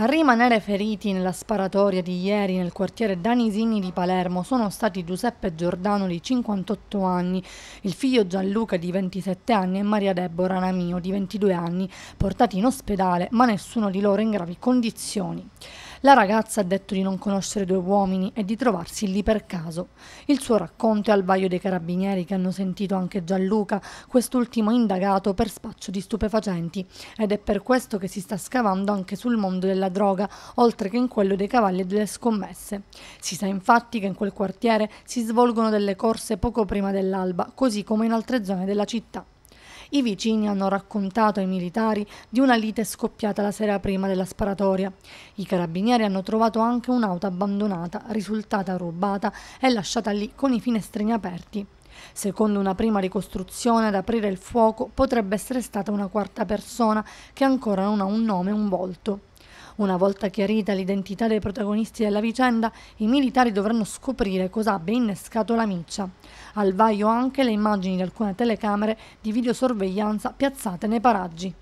A rimanere feriti nella sparatoria di ieri nel quartiere Danisini di Palermo sono stati Giuseppe Giordano di 58 anni, il figlio Gianluca di 27 anni e Maria Deborah Namio di 22 anni, portati in ospedale ma nessuno di loro in gravi condizioni. La ragazza ha detto di non conoscere due uomini e di trovarsi lì per caso. Il suo racconto è al vaglio dei carabinieri che hanno sentito anche Gianluca, quest'ultimo indagato per spaccio di stupefacenti, ed è per questo che si sta scavando anche sul mondo della droga, oltre che in quello dei cavalli e delle scommesse. Si sa infatti che in quel quartiere si svolgono delle corse poco prima dell'alba, così come in altre zone della città. I vicini hanno raccontato ai militari di una lite scoppiata la sera prima della sparatoria. I carabinieri hanno trovato anche un'auto abbandonata, risultata rubata e lasciata lì con i finestrini aperti. Secondo una prima ricostruzione ad aprire il fuoco potrebbe essere stata una quarta persona che ancora non ha un nome e un volto. Una volta chiarita l'identità dei protagonisti della vicenda, i militari dovranno scoprire cosa abbia innescato la miccia. Al vaio anche le immagini di alcune telecamere di videosorveglianza piazzate nei paraggi.